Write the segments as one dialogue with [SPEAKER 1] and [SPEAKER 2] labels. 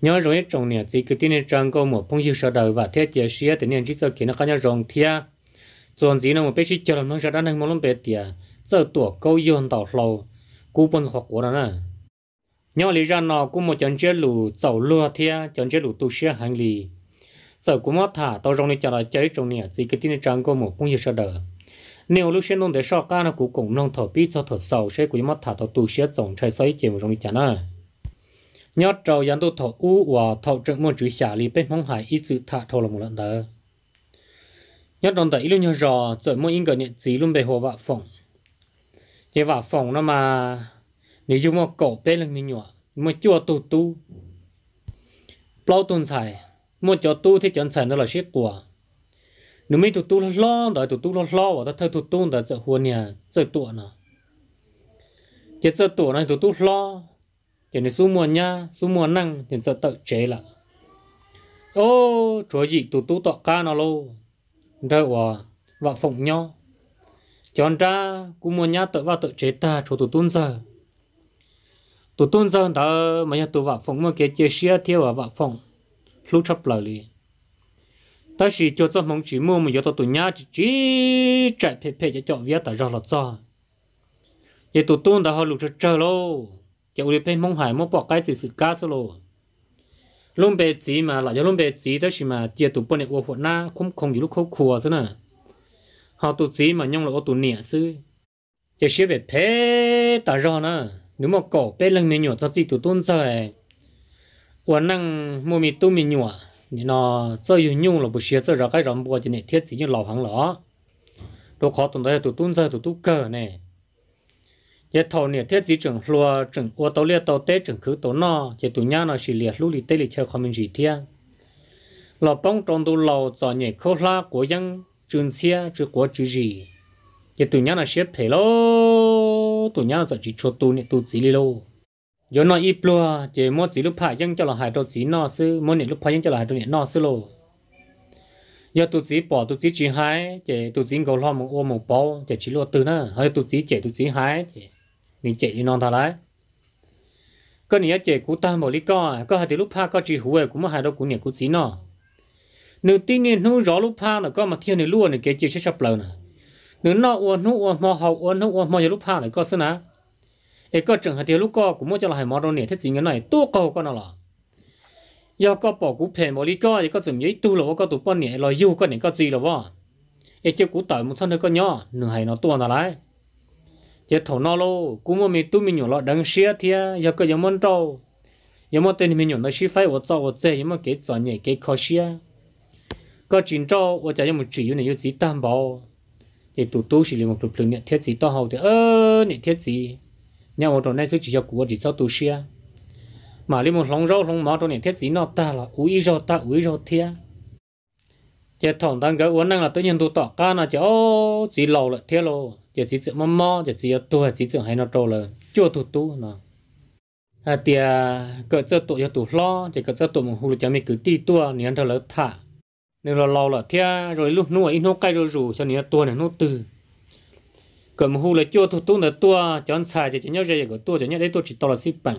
[SPEAKER 1] nhớ rồi trồng nè chỉ cứ tin trang câu một phong siêu sau đầu và thế chế xía thì nên chỉ sau kia nó khá nhau rồng thia rồi gì nó một bé chỉ chờ nó sẽ đã nên một lần bé tiệt giờ tuổi câu yon tàu lâu cú bận hoặc của nó nè nhớ lý ra nó cũng một chân chế lù tàu lúa thia chân chế lù tu xía hàng lì giờ cũng mất thả tàu rồng này chờ là cháy trồng nè chỉ cứ tin trang câu một phong siêu sau đầu nếu lúc xem nông để so ca nó cũng cùng nông thổ bi cho thổ sầu sẽ cũng mất thả tàu tu xía trồng trái sấy chèm rồng này chả nè nhớ trâu dân tu thọ u và thọ trực môn chữ xả lý bên phong hải ít sự thả thọ là một lần đó nhớ trong tờ lưu luôn nhớ rõ rồi môn in cờ nhận trí luôn về hồ vạ phỏng chế vạ phỏng nó mà nếu dùng một cổ bê lưng mình nhỏ mà chua tu tu bao tuần xài mua cho tu thì chọn xài nó là xếp của nếu mấy tu tu nó lo đợi tu tu nó lo và ta thay tu tu đợi sợ hồn nhà sợ tụa nè chế sợ tụa này tu tu lo chỉ nên số mua nhá số mua năng thì sẽ tự chế là ô chúa gì tụt tụ tọa ca nó lô đợi hòa và phụng nhau chọn ra cũng muốn nhá tự vào tự chế ta chỗ tụt tôn giờ tụt tôn giờ đó mà nhà tụt vào phụng mà cái chế xia theo và vào phụng lúc chấp lời đi ta chỉ cho cho mong chỉ mua mà giờ tụt nhá chỉ chỉ chạy phe phe cho chọn viết ta ra là cho vậy tụt tôn ta họ lục cho chờ จะอุลิเป็นมงหายมงปอกใกล้สิสุดก้าสโลลุ่มเปจีมาหลังจากลุ่มเปจีได้ชิมาเจียตุปนเนี่ยวัวหัวหน้าคุ้มคงอยู่ลูกเขาครัวซะน่ะหอตุจีมาย่องเราตุเนี่ยซื้อจะเชื่อแบบเพ่ตารอนะหรือมอกอเป็นเรื่องเมียหยวจะจีตุต้นเสวันนั่งโมมีตุ้มีหยวนี่นอเจ้าอยู่ยุ่งเราบุเชียเจ้าเราใกล้รำบัวจะเนี่ยเทียดสียุ่งหล่อพังหรอตัวขอตุนได้ตุตุ้นเจ้าตุตุ้เกอเนี่ย giờ thầu nè thế gì chẳng lúa chẳng ô tô liệt tàu tết chẳng cứ tàu nọ giờ tụi nhau nó xì liệt lũ lì tê lì chơi không mình gì thế lò bông trong đồ lò cho nhẹ khâu la của dân trường xe chứ của chữ gì giờ tụi nhau nó xếp phải lô tụi nhau giờ chỉ cho tụi nè tụi gì lô giờ nó ít lúa giờ mỗi gì lúc phải dân cho là hai đầu gì nọ sư mỗi nè lúc phải dân cho là hai đầu nè nọ sư lô giờ tụi chỉ bỏ tụi chỉ chỉ hái, chỉ tụi chỉ ngồi lo một ô một bao, chỉ chỉ lo từ nữa, hay tụi chỉ chỉ tụi chỉ hái, chỉ mình chạy thì non thà lại có nhiều chạy cú ta một lý co à, có hai từ lúc pha có chỉ hú à, cũng mà hai đó cũng nhiều cú chỉ nọ nửa tin nên nửa rõ lúc pha là có mà thiên này luôn này cái chỉ sẽ sập lờ nè nửa nọ uốn nu uốn mò hậu uốn nu uốn mò giờ lúc pha này có xưa nè ấy có trường hai từ lúc co cũng muốn cho là hai mò đâu nè thế gì cái này tua câu con nào là do có bỏ cú phê một lý co thì có dùng giấy tu là có tụ con nè lo yêu con nè có gì là vợ ấy chưa cú tỏi một thân nữa có nhỏ nửa hai nó tua là lại giờ thổ nó lô cũng mà mình tu mình nhổ lọ đằng xía thì giờ cái giờ món cho, giờ món tên mình nhổ nó xí phải ở cho, ở chơi giờ món cái trò nhảy cái khó xía có chuyện trâu ở chơi một chỉ này yêu chỉ đảm bảo thì tụ tu chỉ là một lực lượng nhận thiết gì to hậu thì ơ nhận thiết gì nhau một trò này sức chỉ cho của chỉ sau tu xía mà lấy một lòng rau lòng máu trong nhận thiết gì nó ta là úi rau ta úi rau thia giờ thằng đang cái uốn năng là tự nhiên tụ tỏ ca là chỉ ô chỉ lầu lại thia lô giờ chỉ sự mò mò giờ chỉ tuổi chỉ sự hay nó trâu là chưa tu tu nó à thì à, cỡ cho tụ cho tụ lo thì cỡ cho tụ một là cho mình cứ ti tua nên thở là thả nên là lo là thea rồi lúc nuôi ít nó cay rồi rủ cho nên tuổi này nó từ cỡ một hồ là chưa tu tu là tuổi, cho anh xài thì chỉ nhớ ra cái tuổi, chỉ nhớ đấy tuổi chỉ to là xếp bằng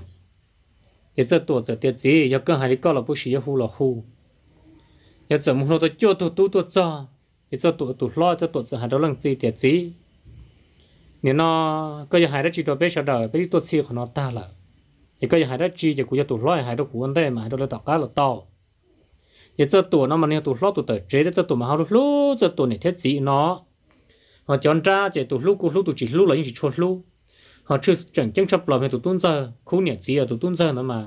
[SPEAKER 1] thì cho tua giờ tiệt gì cho cơ hai cái là bố sĩ hồ là hồ giờ giờ một hồ tôi chưa tu tu tua cho thì cho tụ tụ lo cho tuổi giờ hai đó lần gì tiệt gì nên nó có giờ hai đứa chỉ cho bé sợ đời bé tôi xì của nó ta là thì có giờ hai đứa chỉ giờ cũng giờ tụi loi hai đứa anh đây mà hai đứa tao cá là to, thì cho tụi nó mà nên tụi loi tụi tới chế cho tụi mà hao lúc lúc cho tụi này thiết gì nó họ chọn ra chế tụi lúc cũng lúc tụi chỉ lúc là những chỉ chốt lúc họ chưa chẳng chẳng chấp lòng hay tụi tuân giờ khu nhẹ gì ở tụi tuân giờ nữa mà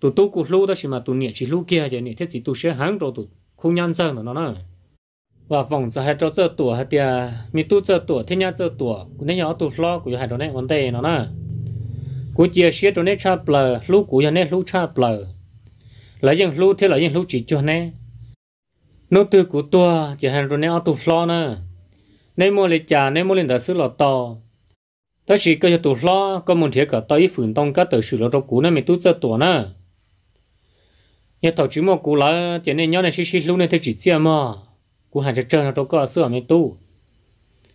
[SPEAKER 1] tụi tu cũng lúc đó chỉ mà tụi nhẹ chỉ lúc kia chế nhẹ thiết gì tụi sẽ hàng rồi tụi khu nhân giờ nữa nó nữa và phòng cho hai chỗ cho tuổi hai tia mi tu cho tuổi thiên nhã cho tuổi cũng nên nhỏ tu lo của hai chỗ này vấn đề nó nè của chia sẻ chỗ này cha bờ lú của nhà này lú cha bờ lại những lú thế là những lú chỉ cho này nô tư của tua chỉ hai chỗ này tu lo nè nên mua lấy trà nên mua lên đại sứ lọ to ta chỉ cái cho tu lo có muốn thiệt cả tới phun tông cả tới sự lọ trong cũ này mi tu cho tuổi nè nhà thầu chỉ mua cũ lá, chỉ nên nhỏ này xí xí lú này thấy chỉ chia mà cú hàn cho chơi nó đâu có sửa mấy tu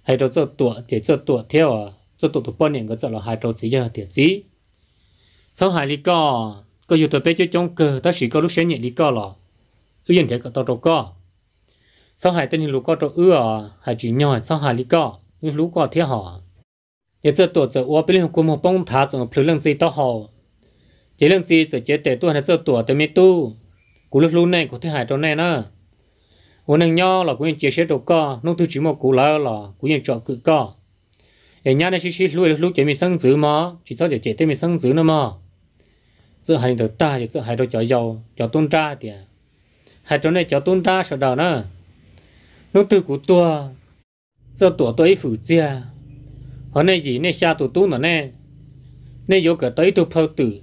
[SPEAKER 1] hay đâu cho tuổi thì cho theo à cho tuổi bao nhiêu cái cho là hai trâu chỉ giờ thì chỉ sau hai lý co có dù tôi bé cho trong cơ ta chỉ có lúc sáng nhẹ lý co là ư yên thế có tao đâu sau hai tên lúc có tao ư hai chỉ nhỏ sau hai lý co lúc có theo họ giờ cho giờ uo bên liên cùng một bông thả rồi phơi lưng gì tao họ chỉ lưng gì giờ chế tệ tôi hay cho tuổi tôi mấy tu cú lúc lúc này hai trâu này nữa vốn nên nhau là cũng yên chia sẻ đồ co nông thứ chỉ một cú lá là cũng yên chọn cự co ở nhà này chỉ chỉ lúc lúc chỉ mình sang giữ mà chỉ sau để chỉ thêm mình sang giữ nữa mà giữa hai đầu ta giữa hai đầu chợ giàu chợ tôn tra thì à. hai chỗ này chợ tôn tra sợ đầu nữa nông thứ của to, giờ tuổi tôi phụ chia họ này gì này xa tổ tôi nữa nè nên vô cái tới tôi phơi tử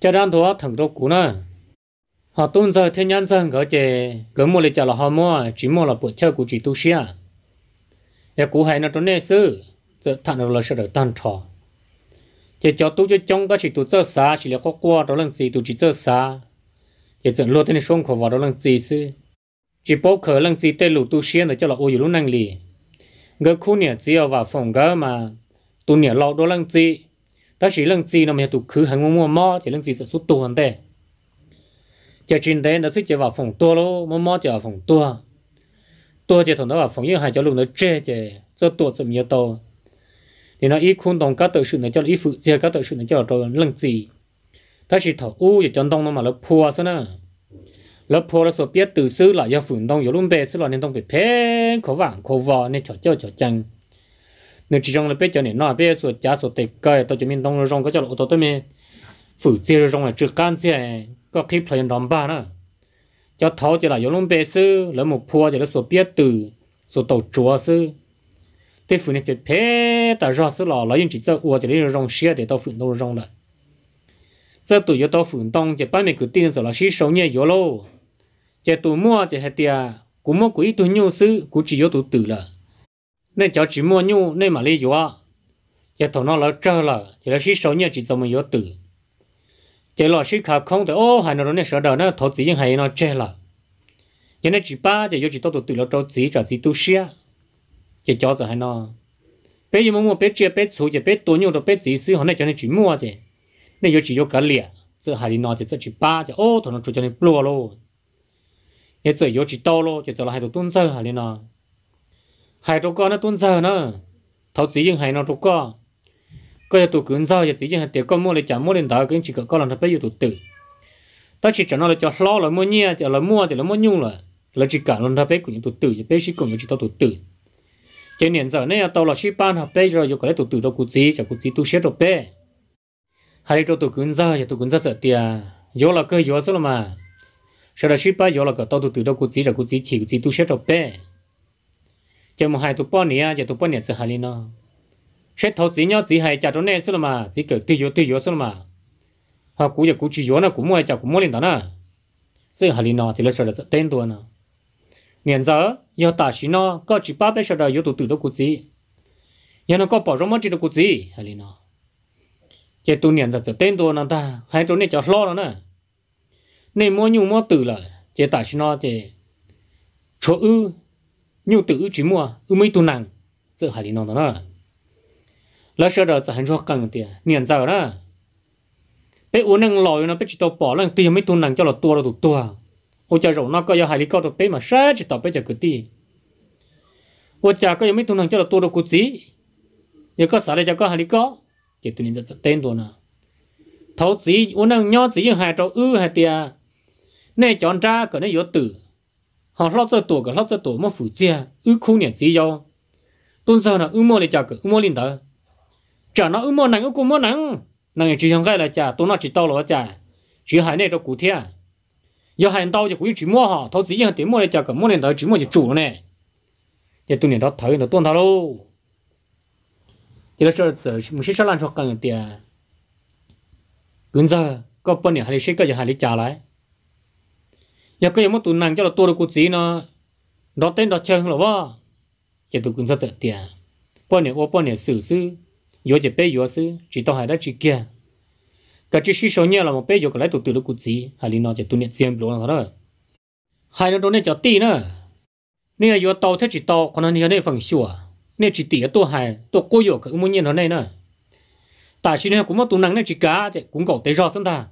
[SPEAKER 1] cho đang thua thằng đó cú nữa họ tôn giờ thế nhân dân gỡ chè gỡ mua lại cho là họ mua chỉ mua là bộ chơi của chỉ tu sĩ à ya cũ hay nó trốn nè sư giờ thằng là sẽ được tan trò chỉ cho tu cho chúng ta chỉ tu chơi xa chỉ là có qua đó là gì tu chỉ chơi xa chỉ giờ lo tên xuống khổ vào đó là gì sư chỉ bố khởi là gì tên lũ tu sĩ là cho là ôi lũ năng lì gỡ khu nè chỉ ở vào phòng gỡ mà tu nè lão đó là gì ta chỉ là gì nó mới tu khứ hàng mua mua mò chỉ là gì sẽ xuất tu hẳn đấy giờ trên thế nó sẽ chỉ vào phòng tua lô mà mò chỉ vào phòng tua tua chỉ thằng đó vào phòng yêu hai cho luôn nó chê chê cho tua chậm nhiều tàu thì nó ít khuôn đồng các tự sự nó cho ít phụ chia các tự sự nó cho rồi lần gì ta chỉ thầu u để cho đông nó mà nó phua sao nè nó phua nó số biết tự sự là do phượng đông yếu luôn bề xứ là nên đông phải phê khó vàng khó vò nên cho cho cho chân, nếu chỉ trong là biết cho nên nó biết số giá số tiền cái tao chỉ mình đông rồi trong cái chỗ là ô tô tới mình phụ chia rồi trong là chưa can gì ก็คลิปเพลงดอมบ้านะจะท้อจะไหลยลงเบซื้อแล้วหมกพัวจะแล้วสวดเปียตื่อสวดตกจัวซื้อ对付那别别，但是是老老人只在我这里让学的到运动中了。这都要到运动，这半面个顶着了是少年有喽。这多么这还的，古么古一头牛是估计要都丢了。那叫只么牛，那嘛里有啊？也头那老早了，这是少年只怎么要丢？chế lọ sĩ khả không thì ô hà nó nè sợ đỡ nó thọ chỉ những hay nó chết là nhưng nó chỉ ba thì do chỉ tao tụt từ lọ trâu chỉ trả chỉ tu xia chỉ cho giờ hay nó bây giờ mua bé chia bé số chỉ bé tối nhiều rồi bé chỉ xí họ này cho nên chỉ mua chứ nên do chỉ do cái lìa giờ hà nó chỉ chỉ ba chứ ô thằng nó chú cho nên plua luôn nhớ chỉ do chỉ to luôn chỉ giờ là hai tụi tuân giờ hà nó hai tụi con nó tuân giờ nó thọ chỉ những hay nó tụi con có tổ cứng rau giờ tí chẳng tiệt có mua lại chả mua lên đó cũng chỉ có có làm thật bây giờ tổ tự ta chỉ chẳng nó là cho lo là mua nhia cho là mua thì là mua nhung là là chỉ cả làm thật bây của những tổ tự thì bây chỉ cùng những chỉ tao tổ tự cho nên giờ này tao là chỉ ban thật bây rồi có lẽ tổ tự đâu cũng gì chả cũng gì tu sửa rồi bây hay cho tụ cứng rau giờ tổ cứng rau giờ tiệt yếu là cơ yếu rồi mà sau đó chỉ ba yếu là cái tao tổ tự đâu cũng gì chả cũng gì chỉ cũng gì tu sửa rồi bây cho một hai tổ bao nhiêu giờ tổ bao nhiêu giờ hai nó sẽ thấu chỉ nhau chỉ hay chả trốn nên rồi mà chỉ kiểu tùy yếu tùy yếu rồi mà họ cũng giờ cũng chỉ yếu nè cũng mua chả cũng mua lên đó nè sự hà lý nó thì là sợ là tên tôi nè hiện giờ giờ ta xí nó có chỉ ba bảy sợ là yếu tụ tự đó cũng gì giờ nó có bảo ra mất chỉ đó cũng gì hà lý nó giờ tụ hiện giờ tên tôi nó ta hai chỗ này cho lo đó nè nên mua nhiều mua tự là giờ ta xí nó thì chỗ ư nhiều tự chỉ mua ư mấy tụ nàng sự hà lý nó đó nè แล้วเชื่อเราจะหันชัวกันเตียเนียนเจ้านะไปอูนังลอยนะไปจิตตัวปอแล้วตียังไม่ตุนหนังเจ้าเราตัวเราถูกตัวโอจะเราน่าก็ยังหายลิก็ตัวไปมาแช่จิตต่อไปจากกุฏิโอจากก็ยังไม่ตุนหนังเจ้าเราตัวเรากุฏิยังก็สาเลยจากก็หายลิก็เจตุนินจะเต้นตัวนะเท้าสีอูนังย้อนสียังหายเจ้าอื้อหายเตียในจอนจ้าก็ในยศตื่อ họ lót cho tổ cả lót cho tổ mà phủ chia ư khu nhẹ chỉ cho tôn giờ là ư mua lại chả cả ư mua lên đó chả nó ư mò nắng ư cũng mò nắng nàng chỉ chẳng cái là chả tôi nó chỉ tao là chả chỉ hai này cho cụ thiên giờ hai tao chỉ cũng chỉ mua ha, tao chỉ hàng tiền mua này chả cầm mua này tao chỉ mua chỉ chủ này giờ tôi này đó thấy nó tuôn thao luôn giờ đó cho mình sẽ cho lan cho cần tiền cứ giờ có bao nhiêu hai sẽ cái giờ hai trả lại giờ cái gì mà tụ nàng cho là tôi được cụ chỉ nó đó tên đó chơi không là vợ giờ tôi cứ rất tiền bao nhiêu ô bao nhiêu xử sư yo chỉ bé yo sư chỉ tao hai đã chỉ kia cả chỉ xí số nhiều là một bé yo cái lấy tụt từ lúc cút gì hai linh nó chỉ tụi nhận xem luôn rồi hai nó tụi này cho tì nữa nên yo tao thế chỉ tao còn nó này phần sửa nên chỉ tì tụi hay, tụi cô yo cái muốn nhận nó này nữa tại chỉ nên cũng mất tụi năng này chỉ cá thì cũng có tế rõ xong ta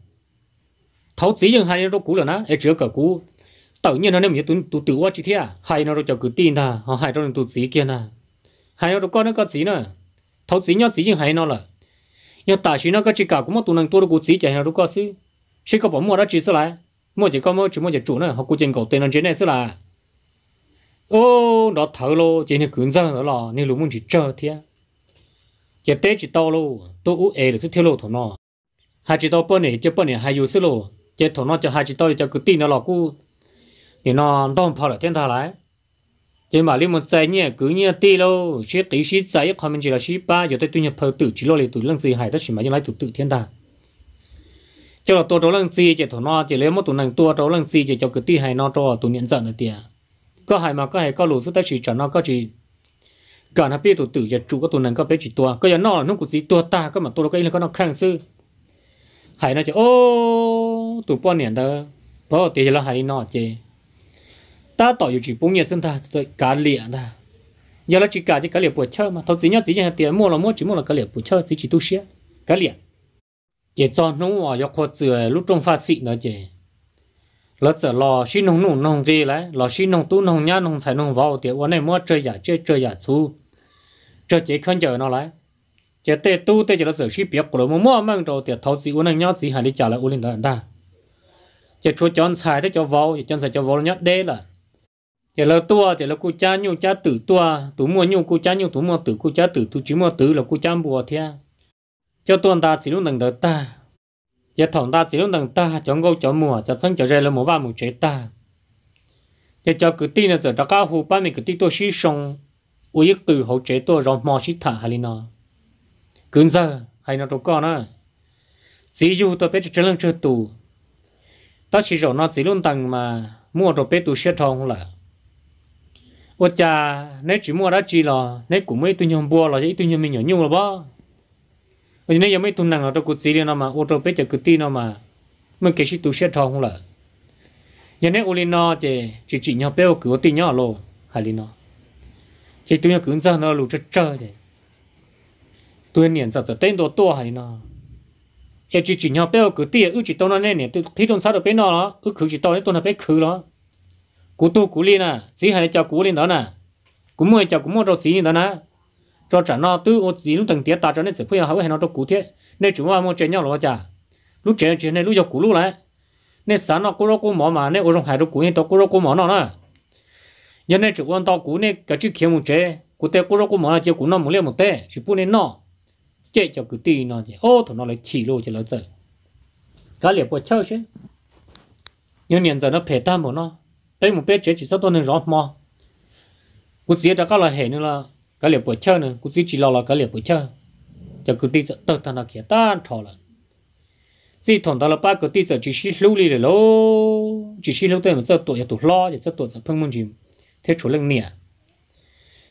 [SPEAKER 1] thấu chỉ nhưng hai nó cũ là nó ai chữa cả cũ tự nhiên nó nên mình tụi tụi tự qua chỉ thế hai nó rồi cho cứ tin ta họ hai nó tụi gì kia nè hai nó tụi con nó có gì nữa thấu chỉ nhau chỉ như hay nó là nhớ ta chỉ nó có chỉ cả cũng mà tụi năng tôi được chỉ chạy nó được có chứ chỉ có bỏ mua đó chỉ sao lại mua chỉ có mua chỉ mua chỉ chủ nữa họ cũng chỉ cầu tiền nó chế này sao là ô đó thở lô chỉ như cứng răng rồi là như lúc muốn chỉ chờ thế giờ tết chỉ to lô tôi ú ế được chút thiếu lô thằng nó hai chỉ to bữa này chỉ bữa này hai yếu xí lô chứ thằng nó cho hai chỉ to cho cứ tin nó là cú thì nó đom phao lại thiên tha lại thế mà liên một trái nhẹ cứ nhẹ tì lâu xí tí xí trái khó mình chỉ là xí ba giờ tới tôi nhập phơi tự chỉ lo lấy tôi lăng gì hải tất xí mà như lại tự tự thiên đàng cho là tôi trâu lăng gì chỉ thổ no chỉ lấy một tổ năng tua trâu lăng gì chỉ cho cứ tì hải no cho tụi nhận giận là tiền có hải mà có hải có lũ suốt tới chỉ trả nó có chỉ cả nó biết tụi tự giờ chủ có tụi nàng có bé chỉ tua có giờ no nó cũng chỉ tua ta có mà tôi cái có là có nó khang sư hải nó chỉ ô tụi bọn nè đó bỏ tiền là hải no chơi ta tỏ dù chỉ bốn nhiệt dân ta rồi cá liền ta giờ là chỉ cá chỉ cá liền buổi chơi mà thôi chỉ nhớ chỉ nhớ tiền mua là mua chỉ mua là cá liền buổi chơi chỉ chỉ tu sửa cá liền Giờ cho nông hòa cho khó chữa lúc trong phát xịn nữa chỉ lỡ giờ lò xin nông nông nông gì lại, lò xin nông tu nông nhá nông phải nông vào thì วัน này mua chơi giả chơi chơi giả chú chơi chỉ không chờ nó lại chỉ tê tu tê chỉ lỡ giờ xí biết rồi nó mua mang rồi thì thấu gì uống nhá gì hay đi trả lại uống lên đó ta chỉ cho chọn xài thế cho vào chỉ chọn xài cho vào nhá đê là giờ là tua giờ là cô cha nhu cha tử tua tử mua nhu cô cha nhu tử mua tử cô cha tử tu chỉ mua tử là cô cha bùa thea cho tuần ta chỉ lúc đằng đợi ta giờ thằng ta chỉ lúc đằng ta cho ngô cho mùa cho sân cho rơi là mùa vào mùa chế ta giờ cho cứ tin là giờ đã cao hồ ba mình cứ tin tôi xí sông uy tử hậu chế tôi rồi mò xí thả hay nó cứ giờ hay nó đâu có nữa chỉ dù tôi biết chơi lăng chơi tù ta chỉ rồi nó chỉ luôn đằng mà mua đồ bé tù xe thong là 我 cha nếu chỉ mua đó chỉ là nếu cũng mấy tôi nhom bùa là chỉ tôi nhom mình nhỏ nhung là bó bây giờ mấy tôi nặng là tôi cứ chỉ nó mà ô tô bây giờ cứ tin nó mà mình kể sự tôi sẽ thong là giờ nếu uli nó chỉ chỉ chỉ nhau béo cứ tin nhau lô hay là nó chỉ tôi nhau cứ giờ nó lù chơi chơi thế tôi niệm giờ giờ tên đồ to hay nó giờ chỉ chỉ nhau béo cứ tin ư chỉ tao nó nên niệm tôi thấy trong sao được bé nó cứ chỉ tao nó tôi nó bé cứ nó cú tu cú li nè chỉ hay cho cú lên đó nè cú mua cho cú mua cho chỉ đó nè cho trả nó tư ô chỉ lúc từng tiết ta cho nên sẽ phải hậu hay nó cho cú thiết, nên chúng ta mua chơi nhau rồi chả lúc chơi chơi này lúc giờ cú lúc lại nên sáng nó cú rồi cú mỏ mà nên ô trong hải rồi cú nên tao cú rồi cú mỏ nó nè giờ nên chủ quan tao cú nên cái chữ kiếm một chế cú tê cú rồi cú mỏ là chỉ cú nó một liều một tê chỉ bu nên nó chơi cho cứ tì nó chỉ ô thằng nó lại chỉ lô chơi lỡ giờ cái liều bộ chơi chứ nhưng hiện giờ nó phải tam bộ nó bé một bé trẻ chỉ sao tôi nên rõ mà cú chỉ cho các loại hệ nữa là cái liệp bồi chơi nữa cú chỉ chỉ lo là cái liệp bồi chơi cho cứ tí tớ thằng nào kia ta thọ là chỉ thằng đó là ba cái tí giờ chỉ xí lưu đi rồi chỉ xí lưu tới mà giờ tuổi tuổi lo giờ tuổi giờ phun mông chìm thế chủ lưng nè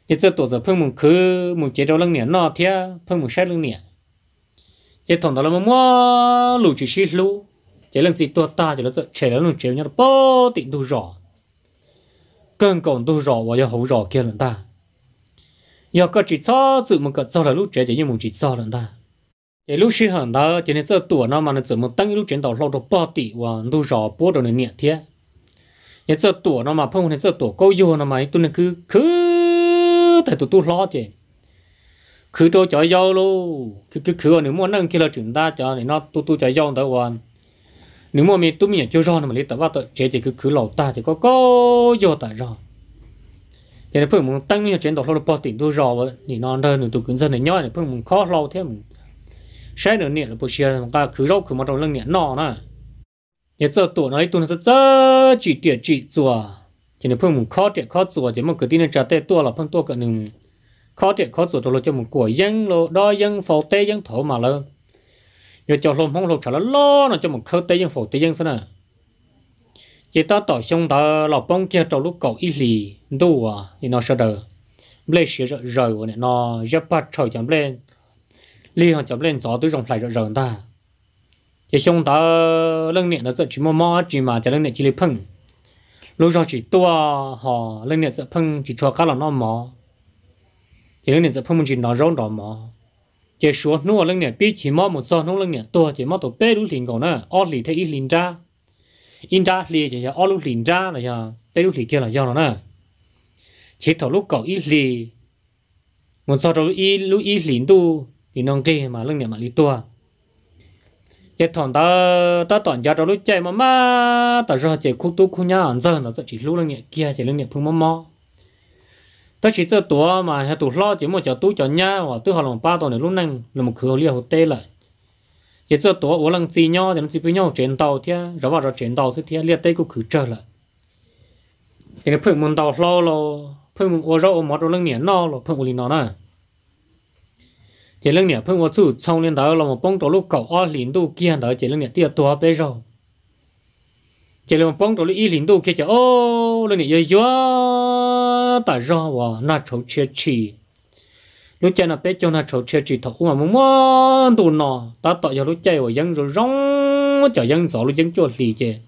[SPEAKER 1] giờ giờ tuổi giờ phun mông khứ mông chế đâu lưng nè nọ thế phun mông sai lưng nè giờ thằng đó là mua lù chỉ xí lưu giờ lưng gì tuổi ta chỉ là chơi là lưng chơi nhau bao tỉnh đủ rõ cần còn tôi rõ và yêu hậu rõ kia lần ta yêu có chỉ cho tự mình cần cho là lúc trẻ chỉ như mình chỉ cho lần ta để lúc sinh hẳn đó chỉ nên cho tuổi nó mà nó tự mình tăng lúc chuyển đầu lâu đầu bao tỷ và tôi rõ bố đó là nhẹ thế nên cho tuổi nó mà phong nên cho tuổi câu yêu nó mà tôi nên cứ cứ tại tụi tôi lo chứ cứ tôi chạy yêu luôn cứ cứ cứ nếu muốn năng kia là chúng ta cho nên nó tôi tôi chạy yêu tới hoàn nếu mà mình tụi mình chưa rõ mà lấy tao vào tao chế chỉ cứ cứ lẩu ta chỉ có có do ta rõ thế nó phải muốn tăng mình trên đó lâu bỏ tiền tôi rõ vậy thì non đơn nữa tụi cứ dân này nhói này phải muốn khó lâu thêm, mình sẽ được niệm là bộ chia ta cứ rõ cứ mà trong lưng niệm nọ nè nhớ cho tụi nó tụi nó rất chỉ tiệt chỉ chùa thế nó phải muốn khó tiệt khó chùa chỉ mà cứ tin là trả tệ tua là phân tua cả một khó tiệt khó chùa rồi cho mình của dân lo đo dân phò tê dân thổ mà lớn nhờ cho lôm không lột trả lo nó cho một khâu tây dân phổ tây dân nè, chỉ ta tỏ xong ta lọ bông kia trong lúc cầu ít lì đủ à thì nó sợ đờ lê xí rồi rồi này nó giáp bắt trời chấm lên lì họ chấm lên gió tôi trong lại rồi rồi ta chỉ xong ta lưng niệm nó giật chỉ mò mò chỉ mà chỉ lưng niệm chỉ lấy phăng lúc rồi chỉ tua họ lưng niệm giật phăng chỉ cho cá là nó mò chỉ lưng niệm giật phăng mình chỉ nó rong đó mò chỉ số nua lưng nè bị chỉ mò một số nông lưng nè to chỉ mò tổ bé lú lìn còn nè ở lì thấy ít lìn ra in ra lì chỉ là ở Lục lìn ra là giờ bé lú lì kia là do nó nè chỉ thầu Lục Cầu ít lì một số rồi ít lục ít lìn tu thì nông kia mà lưng nè mà lì to chỉ thằng ta ta toàn gia rồi lục chạy mà mà, ta ra chỉ khu tu khu nhà ăn giờ nó chỉ lục lưng nè kia chỉ lưng nè phun mò mò tôi chỉ cho tổ mà hay tổ lo chỉ một cháu tu cháu nhá và tôi họ làm ba tổ này lúc này là một cửa liều tê lại chỉ cho tổ uống lần gì nhau thì nó chỉ với nhau chuyển tàu thế rồi vào rồi chuyển tàu thế thế liều tê cũng cứ chờ lại thì cái phương môn tàu lo lo phương môn rồi mà mót uống lần nhẹ nó lo phương uống linh nó nè chỉ lần nhẹ phương uống chủ trong lên đó là một bông tổ lúc cầu o lính tu kia đó chỉ lần nhẹ tiệt tổ bây giờ chỉ là một bông tổ lúc y lính tu kia chỉ ô lần nhẹ yếu ta ra vào na chậu chia chỉ lúc chơi là bé cho na chậu chia chỉ thấu mà mong mong tụ nọ ta tạo cho lúc chơi vào dân rồi rong cho dân gió lúc dân cho lì chơi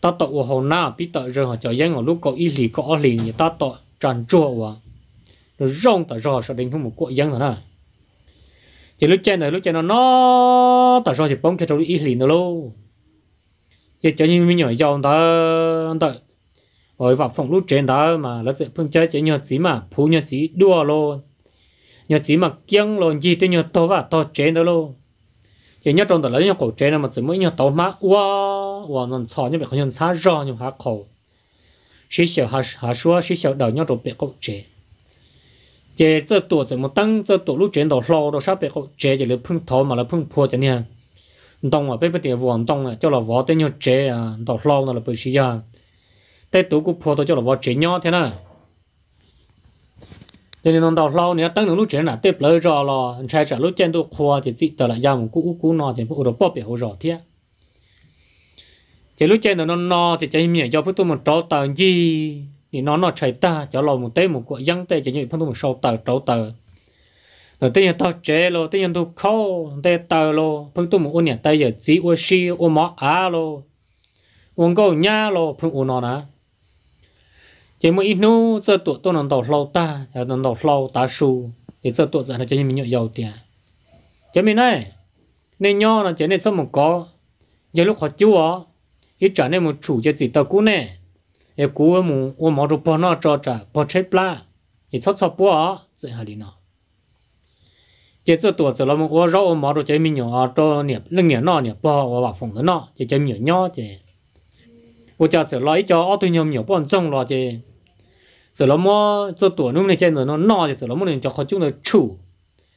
[SPEAKER 1] ta tạo vào hồ na biết tạo rồi họ cho dân họ lúc có ý lì có lì người ta tạo tràn chua vào rồi rong ta ra sao đánh không một cội dân nữa chỉ lúc chơi này lúc chơi nó nó ta ra thì bóng cái trâu ý lì nữa luôn chỉ cho những mình nhỏ giàu ta ta rồi vào phòng lúc trên đó mà nó sẽ phương chơi chơi nhiều gì mà phú nhiều gì đua luôn nhiều gì mà kiêng luôn gì tới nhiều to và to trên đó luôn chỉ nhớ trong đó là nhiều cổ trên mà chỉ mới nhiều to mà wow wow nó sợ như vậy không nhận xa rõ nhiều hạ cổ xí xíu hạ hạ xua xí xíu đầu nhau trong bể cổ trên chỉ 这ตัว怎么当这ตัว路 trên đó lo đó sao bể cổ trên chỉ là phun thổ mà là phun phua cho nên đông mà bây bây giờ vận động à cho là võ tới nhiều trên à đó lo nó là bởi xí ra à tay tú cũng phô tôi cho là vợ chị nhau thế nào thế nên nó lâu nữa tăng lúc trẻ là tiếp lời rồi lo trai trả lúc trên tôi khoa thì chị tờ là dòng cũ cũ nọ thì phụ đồ bóp bị hỗ trợ thế thì lúc trên nó no thì chạy miệng cho phụ tôi một trâu tờ gì thì nó nó chạy ta cho lo một tay một cụ dân tay chỉ như phụ tôi một sâu tờ trâu tờ rồi tên tao chế lo tên tôi khâu tên tờ lo phân tôi một ôn nhà tay giờ chỉ ô xi ô mỏ á lo uống câu nhá phân phụ nó nè chỉ mỗi ít nô giờ tuổi tôi nằm đầu lâu ta giờ nằm đầu lâu ta su thì giờ tuổi giờ nó chỉ mình nhậu giàu tiền chỉ mình này nên nhau nó chỉ nên sớm một có giờ lúc họ chúa ít trả nên một chủ cho chỉ tao cũ nè giờ cũ ở mù ở mỏ rụp nó cho trả bỏ chết pla thì thoát thoát bỏ sẽ hài nó chỉ giờ tuổi giờ là một ở rau ở mỏ rồi chỉ mình nhậu cho niệm lưng niệm nọ niệm bỏ và bảo phòng đó nọ chỉ chỉ mình nhậu chỉ 我家是来家二对牛牛帮种了的，是那么这多农的见着那那就是那么人家好种的臭，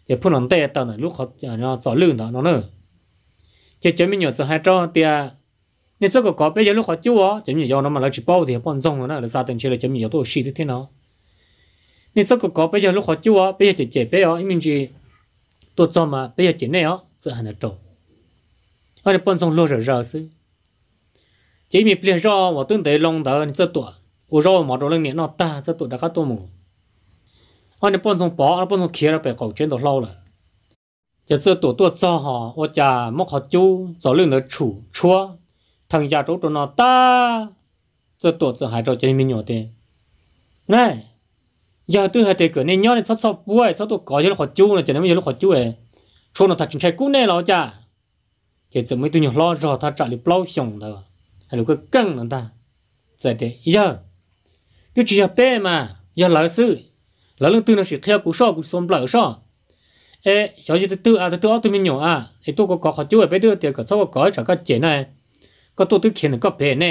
[SPEAKER 1] 也不能带到呢，如何让让找路的那呢？这前面鸟子还找的，你这个搞别人如何救啊？前面要那么来去包的帮种那来啥东西了？前面要多细的天呐。你这个搞别人如何救啊？别人就解别啊，因为是多找嘛，别人解那啊，这还能找，而且帮种落着热死。chỉ mình biết rõ và tương tự lòng đỡ nên rất tuổi u rõ mà đồ lên nó ta rất tuổi đã khát tuổi mù anh ấy bận xong bỏ anh bận xong kia là phải cầu chuyện đó lâu rồi giờ rất tuổi tuổi cho họ ở nhà móc họ chú rồi lên nó chủ chúa thằng già chỗ nó ta rất tuổi rất hại cho chỉ mình nhỏ thế này giờ tôi hay tiền cửa nên nhớ nên sắp sắp vui sắp tôi có chứ là khó chú là chỉ nên bây giờ là khó chú ấy cho nó thật chính sách cũ này là cha giờ mấy tôi nhỏ lo rồi thật trả được lâu xong thôi 还有个更能大，在的呀，就只要白嘛，要老师，老人对那是开古少古松不老少，哎，小姐的豆啊，的豆啊都没有啊，哎，多个搞好久也别豆的，搞错个搞一查个姐呢，个多都看那个白呢，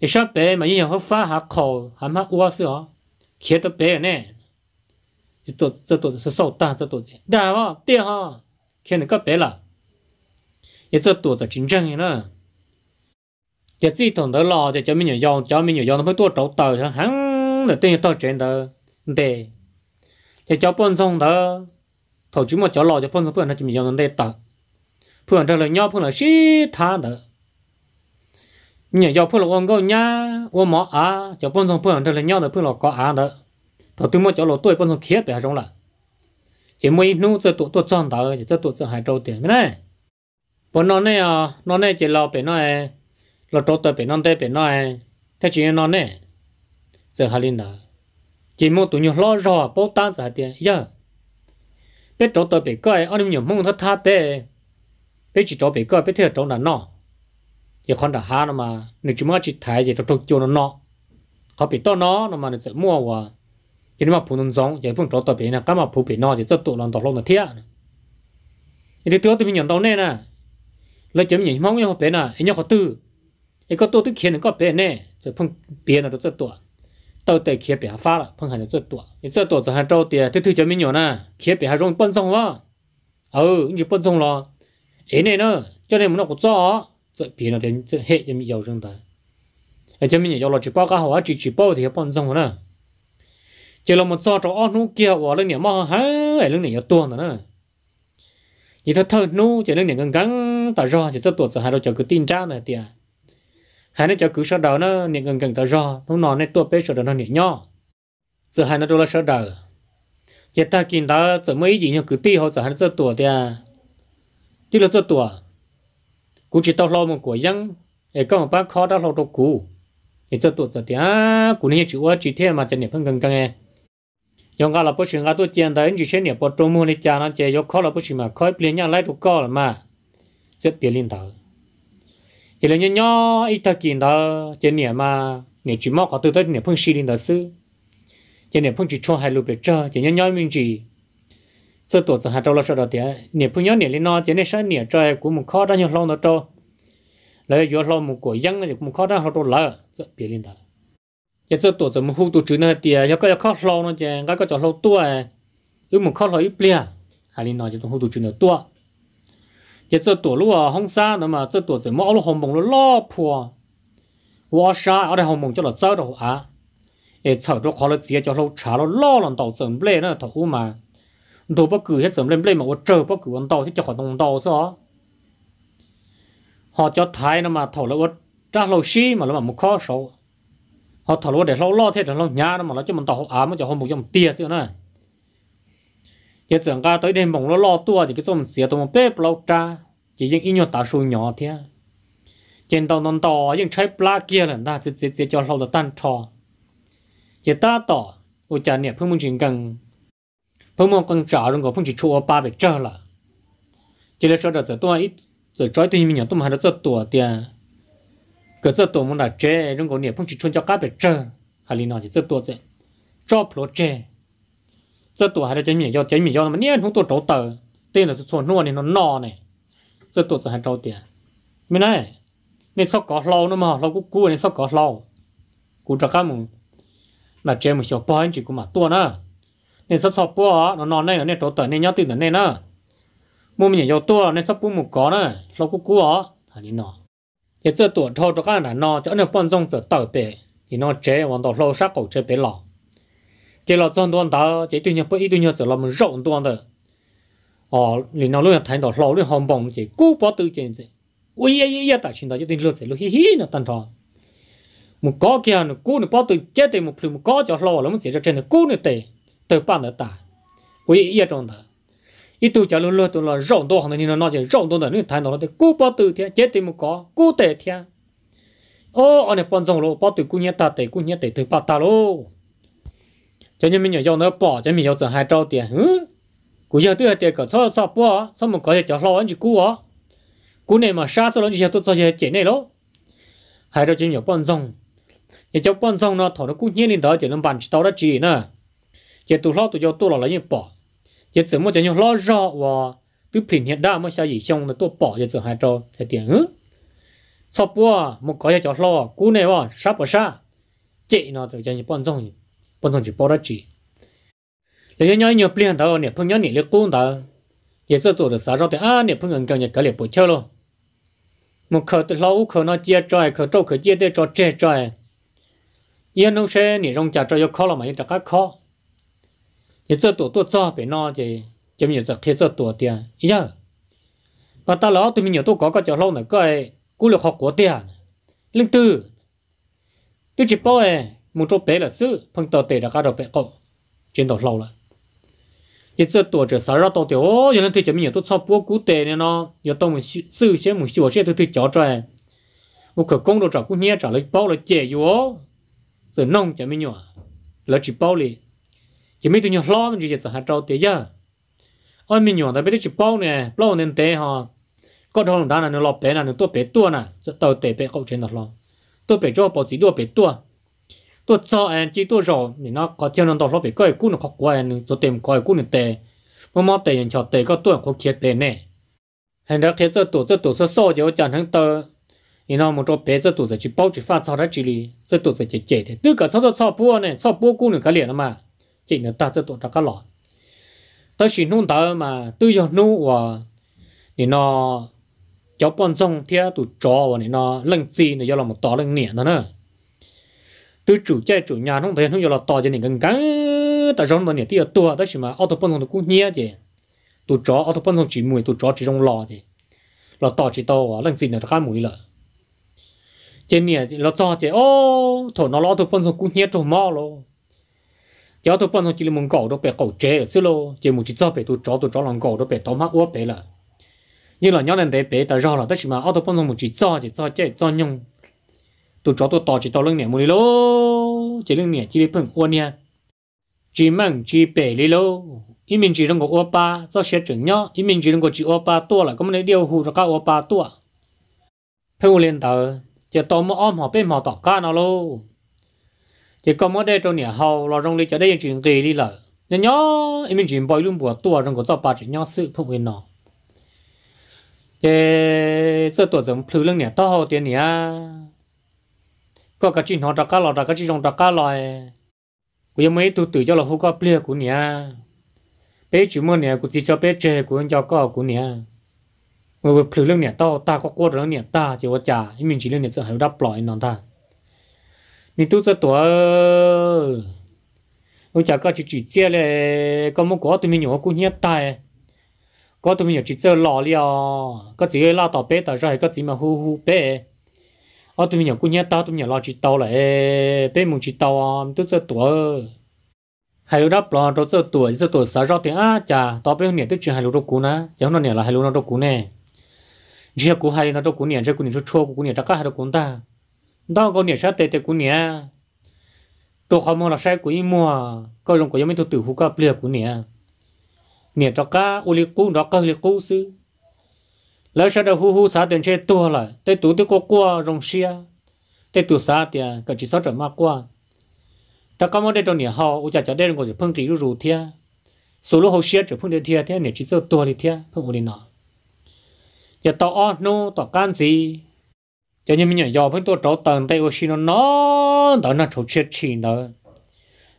[SPEAKER 1] 你上白嘛，你要好发下口，还嘛我是哦，看到白呢，这多这多是少大，这多的，大哦，对哈，看那个白了，也这多的真正的呢。giờ chỉ thằng đó lo giờ cho mình nhiều dòng cho mình nhiều dòng nó phải tua trâu tờ thằng hắn là tiền tao chuyện đó để giờ cháu phân xong đó thầu chú mà cháu lo cho phân sông bọn nó chỉ mình dòng để tờ bọn đó là nhau phân là xí thà đó nhiều dòng phân là ông gấu nhá ông mỏ á cho bọn sông bọn đó là nhau đó phân là có á đó thầu chúng mà cháu lo tuổi phân xong khiết bé xong là chỉ mới nu cho tụt tụt tròn đó chỉ cho tụt cho hai trâu tiền cái này bọn nó này à nó này chỉ lo bé nó này lo trâu tơ bên non tới bên nói thế chỉ nó nè giờ hà linh đó chỉ mong tụi nhau lo rõ bố ta giả tiền giờ biết trâu tơ bên cái anh em nhiều mong thắt thắt bé biết chỉ trâu bên cái, biết thế trâu là nó giờ con đã há nó mà nếu chúng ta chỉ thấy gì trâu trâu cho nó họ bị to nó nó mà nó sẽ mua và chỉ mà phụ nữ sống, giờ phụ trâu tơ bên này, cái mà phụ bên nó chỉ rất tụ lòng tọt lòng là thiệt thì tôi tôi mình nhận đâu nè nè lấy chấm nhìn như nhau bên nè, anh nhau họ tư 一个多对钱能够变呢，就碰别人的最多，到底钱别发了，碰还是最多，你最多就还招的，对对就没有呢，钱别还容易笨重了，哦，你就笨重了，哎那呢，叫你们那个做，这别人的这黑就没有人的，哎就没有要了，只包干活只只包的笨重呢，就那么做着二弄给我了，你妈还哎了你要多的呢，你他偷弄就那两个刚打着就这多子还要叫个定账的的。hai ấy cho cứ sau đó nó niệm gần gần tới rò nó nói nên tua bê sau đó nó niệm nhỏ giờ hai nó đâu là sau đó giờ ta kinh ta giờ mấy gì nhau cứ ti họ giờ hắn giờ tuổi đi à ti là giờ tuổi cũng chỉ tao lo một của yếm, để có một bác khó đã lo được cú, để giờ tuổi giờ đi à cũng như chỉ qua chỉ thế mà chỉ niệm phân gần gần ấy. yong ga là bớt sinh ga tu tiền đấy chỉ xem niệm bớt trâu mua này cha nó chơi yong khó là bớt sinh mà khó biến nhau lại đâu có mà sẽ biến linh đạo thì là nhân nhỏ ít ta kiện đó trên nhà mà nhà chỉ mọc có từ tới nhà phun xì lên đó xứ trên nhà phun chỉ cho hai lúa bể trơ trên nhân nhỏ mình chỉ sơ tổ từ hà châu là sơ đó thì nhà phun nhỏ nhà lên nó trên này sơ nhà trời cũng một khó đó nhiều lâu đó cho lấy vô lâu một của dân thì một kho đó họ cho lỡ bể lên đó giờ sơ tổ từ một khu tổ chức này thì giờ có giờ kho lâu nó chè cái có cho lâu tua ừ một kho lâu ít bia hà lên nó chỉ tổ khu tổ chức nó tua 也做多路啊，红山那么做多怎么？我红蒙了老婆，我啥？我的红蒙叫了走的啊，哎，炒着好了直接叫了查了老人到怎么来呢？头嘛，都不够些怎么来嘛？我走不够，到就叫活动到是吧？họ cho thái nó mà thổ lỗ trả lỗ xí mà nó mà một khó số họ thổ lỗ để lỗ lo thế để lỗ nhà nó mà nó cho mình tàu ám mà cho họ một dòng tia chứ nữa giờ chúng ta tới đêm mong nó lo tua thì cái tôm xía tôm bếp lâu cha chỉ những ít nhọt tả số nhỏ thế trên tàu non to những trái pla kia là ta chỉ chỉ cho lâu được tan trò giờ ta tỏ ở cha này phương mong chuyện cần phương mong cần trả rồi còn phương chỉ chua ba bảy trở là chỉ là cho đợt giờ tôi ít giờ trói tôi mình nhỏ tôi rất tuổi tiền cái rất tuổi muốn là trẻ rồi có nè phương chỉ chua cho cá bể trở hay là nó chỉ rất tuổi rồi cho pro trẻ 这多还是真米要真米要嘛，年从多找得，对了是错诺呢，那闹呢，这多是还找点，没呢，你说搞老那嘛，老古古你说搞老，古这干么？那这么小不很几个嘛多呢？你说说不啊，那闹呢，你找得，你要对的呢呢，莫米要多，你说不么搞呢，老古古啊，他你闹，也这多找这干哪闹，叫你帮中这倒背，你闹这往到老啥搞这别老。chỉ là trong đoàn đó chỉ tuy nhiên bất ít tuy nhiên là mình rộng đoàn thôi ờ liền nào lúc thành đó lâu lúc hồng bông chỉ cố bỏ tự chuyện gì ui ya ya ya đó chỉ tin lúc chỉ lúc hi hi nó tan một có kia nó cố nó bỏ tự chết một phim một có cho lâu là mình chỉ cho trên nó cố nó tệ tự ban nó ta ui đó ít tuổi cho luôn luôn tôi là đoàn thì nó nói chỉ rộng đoàn nó thành đó thì cố bỏ tự thế chết thì một có cố tệ thế ô anh em bọn rộng lo bỏ tự cố nhét ta tệ cố nhét tệ tự bắt ta luôn thế nhưng mình nhớ nó bỏ cho mình nhớ chẳng hai trâu tiền ừ, cú giờ tôi tiền cả cho, sao bỏ sao mà có thể cho lo anh chỉ cú ó cú này mà xa sao anh thì tôi cho chỉ chế này lỗ hai trâu chỉ nhớ bọn rong nhớ cho bọn rong nó thọ nó cú nhiên lên đó chỉ nó bàn chỉ tao đã chỉ nè chỉ tụ lo tụ cho tôi là lấy bỏ chỉ chỉ muốn chỉ nhớ lo rõ và tôi phình hiện đại mới sao gì xong là tôi bỏ chỉ chẳng hai trâu thế tiền hứ sao bỏ một có thể cho lo cú này bỏ sao bỏ sao chế nó tụ cho nhớ bọn rong bọn thằng chỉ bỏ ra chỉ lấy nhau nhiều plien đó nè phong nhau nè lấy cuốn đó giờ tôi tụi được sáu rồi thì à nè phong nhau gần nhà cái lấy bộ chơi luôn một khờ từ lâu khờ nó chia trai khờ trâu khờ chia để cho chê trai yên nông xe nè rong chả cho yêu khó là mà yên chả cá khó giờ tôi tụi tôi cho phải nó thì chấm nhiều giờ thế giờ tụi tiền giờ và ta lão tụi mình nhiều tôi có cái chỗ lâu này cái cú lực học của tiền linh tư tôi chỉ bảo ấy một chỗ bể là sư phăng tờ tệ là cả đầu bể cổ, trên đầu lâu rồi. Nhất sợ tuổi trẻ sáu ra tàu tiểu ô giờ nên thì chấm nhiều tôi sau bố cụ tệ nên nó giờ tôi mình sư sẽ mình sửa sẽ tôi thì chó cho em một khẩu công đồ trả cũng nhẹ trả lấy bao là chè vô giờ nông chấm nhiều là chỉ bao liền chỉ mấy tôi nhiều lo mình chỉ sợ hạt trâu tệ giờ ôi mình nhỏ tại biết chỉ bao này, bao nên tệ ha có đâu là đá là nó lọp bé là nó tua bé tua nè giờ tàu tệ bé cậu trên đầu lo tôi bé cho bảo chỉ đua bể tua tôi cho anh chỉ tôi cho thì nó có chơi nó đâu nó bị coi cún nó khó quá anh cho tìm coi cún nó tệ mà mà tệ anh cho tệ có tôi không chết tệ nè hiện đó khi tôi tôi tôi tôi sao với chẳng thằng tơ thì nó một chỗ bé tôi tôi chỉ bao chỉ phát cho ra chỉ đi tôi tôi chỉ chết thế tức cả cho tôi cho bố này cho bố cún nó cái liền mà chỉ là ta tôi tôi ta cái lọ tôi chỉ nung tao mà tôi giờ nung và thì nó cháu bọn rong thea tụ cho, và nó lăng chi nó do là một tỏ lăng nhẹ đó nữa từ chủ chơi chủ nhà nó thấy nó giờ là to cho nên gần gần ta rong đó nè tiêu to đó chỉ mà auto phân nó cũng nhẹ chứ tụ chó auto phân chỉ mùi tụ chó chỉ trong lò chứ là to chỉ to à gì nó khá mùi lợ trên nè là to chứ ô thổ nó là auto phân cũng nhẹ trong mò luôn chỉ auto phân chỉ là muốn cổ đó bẻ cổ chế xí lô chỉ một chỉ cho bẻ tụ chó tụ chó đó bẻ tóm mắt uất bẻ là như là nhóm này để bẻ ta rong là đó chỉ mà auto phân một chỉ cho chỉ cho chế cho nhung tụ chó tụ to chỉ to lần nè mùi lô chỉ lưng nè chỉ đi phần ô nè chỉ mừng chỉ bể lý lô ít mình chỉ trong cái ô ba do xe trưởng nhá ít mình chỉ trong cái chỉ ô ba to là có mấy điều hù cho các ô ba tua phêu lên tờ chỉ tao mà ôm họ bên họ tỏ ca nào lô chỉ có mỗi đây trong nhà hậu là trong lý cho đây chuyện gì đi lợ nhá nhá ý mình chỉ bồi luôn bùa to, trong có do ba chỉ nhá sự phụng lên nó chỉ giờ tuổi giống phứ lưng nè to tiền nè có cái chuyện họ đã cá lò đã cái chuyện họ đã cá lò bây giờ mấy tụi tự cho là hú cá bia của nhà bé chú mơ nhà cũng chỉ cho bé trẻ của anh cho có của nhà mà vừa phử lên nhà to ta có quất lên nhà ta chỉ có trả mình chỉ lên nhà sợ hiểu đáp lại nó ta mình tụi tôi tuổi ôi chả có chỉ chỉ chơi này, có một có tụi mình nhỏ cũng nhét tai có tụi mình nhỏ chỉ chơi lò liò có chỉ là tỏ bé tỏ ra có chỉ mà hú hú bé ở ờ, tụi mình cũng nhớ tao tụi mình lo chỉ tao là bé mình chỉ tao um, tôi sẽ tuổi hai lúa đắp lo tôi sẽ tuổi sẽ tuổi sáu rau thì á chà tao bé mình tôi chỉ hai lúa đâu cũ nè chẳng nó nè là hai lúa đâu cũ nè chỉ là cũ hai nó đâu cũ nè chỉ cũ nè chút chua cũ nè chắc cả hai đâu cũ ta đâu có nè sao tệ tệ cũ nè tôi không mong là sai cũ mua có giống có giống mấy tôi tử hú cá bia cũ nè nè chắc cả ô uli cũ đó cả uli cũ xứ lỡ sao đâu hú hú xả tiền chơi tua lại tê tú tê có qua rong xia tê tú xả tiền cả chỉ sáu trở mà qua ta có một đây trong nhà họ u chả chả đây còn chỉ phân kỳ rú rú thia số lô hồ xia chỉ phân tiền thia thia nhà chỉ sáu tua đi thia phun đi nào. giờ tao ăn nô tao can gì cho nên mình nhỏ giàu phải tôi trâu tần tây ô xin nó nó đó là trâu chết chỉ đó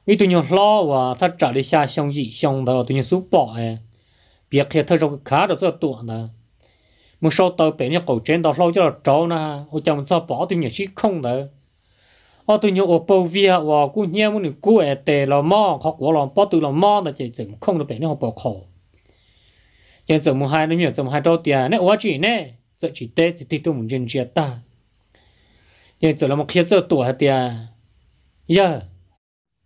[SPEAKER 1] vì tôi nhỏ lo và thật trả đi xa xong gì xong đó tôi nhỏ xúc bỏ ấy việc thì thật trong khá đó rất tuột đó một số tàu biển nhập cổ trên đó lâu cho là trâu na ô chồng sao bỏ tôi nhảy chỉ không đấy họ ờ, tôi nhớ ô bầu vía và ờ, cũng nhớ muốn cú ẻ tề là mỏ họ của lòng bỏ tôi là mỏ là chỉ chỉ không được biển nó bỏ khổ chỉ dừng một hai nó chỉ một hai đôi tiền nè quá chỉ nè giờ chỉ tê thì thì tôi muốn dân chia ta chỉ dừng là một khi giờ tuổi tiền giờ